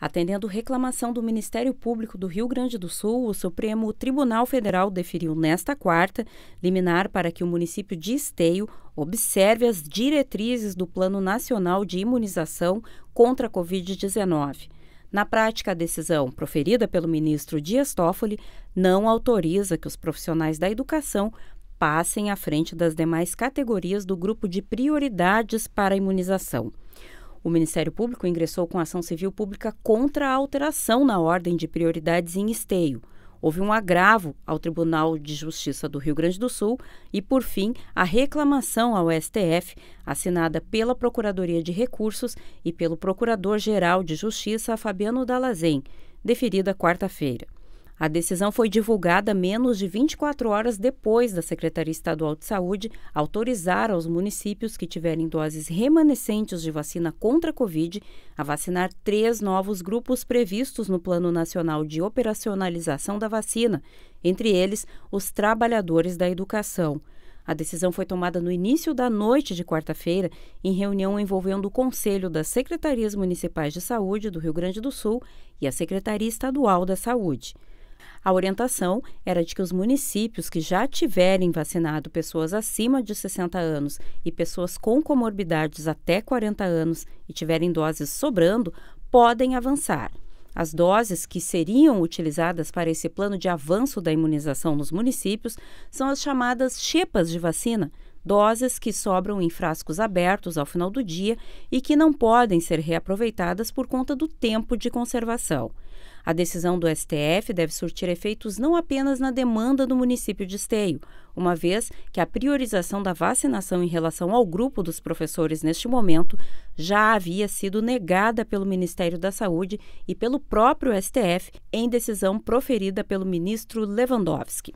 Atendendo reclamação do Ministério Público do Rio Grande do Sul, o Supremo Tribunal Federal deferiu nesta quarta liminar para que o município de Esteio observe as diretrizes do Plano Nacional de Imunização contra a Covid-19. Na prática, a decisão proferida pelo ministro Dias Toffoli não autoriza que os profissionais da educação passem à frente das demais categorias do grupo de prioridades para a imunização. O Ministério Público ingressou com ação civil pública contra a alteração na ordem de prioridades em esteio. Houve um agravo ao Tribunal de Justiça do Rio Grande do Sul e, por fim, a reclamação ao STF, assinada pela Procuradoria de Recursos e pelo Procurador-Geral de Justiça Fabiano Dalazen, deferida quarta-feira. A decisão foi divulgada menos de 24 horas depois da Secretaria Estadual de Saúde autorizar aos municípios que tiverem doses remanescentes de vacina contra a Covid a vacinar três novos grupos previstos no Plano Nacional de Operacionalização da Vacina, entre eles os trabalhadores da educação. A decisão foi tomada no início da noite de quarta-feira, em reunião envolvendo o Conselho das Secretarias Municipais de Saúde do Rio Grande do Sul e a Secretaria Estadual da Saúde. A orientação era de que os municípios que já tiverem vacinado pessoas acima de 60 anos e pessoas com comorbidades até 40 anos e tiverem doses sobrando, podem avançar. As doses que seriam utilizadas para esse plano de avanço da imunização nos municípios são as chamadas chepas de vacina, doses que sobram em frascos abertos ao final do dia e que não podem ser reaproveitadas por conta do tempo de conservação. A decisão do STF deve surtir efeitos não apenas na demanda do município de Esteio, uma vez que a priorização da vacinação em relação ao grupo dos professores neste momento já havia sido negada pelo Ministério da Saúde e pelo próprio STF em decisão proferida pelo ministro Lewandowski.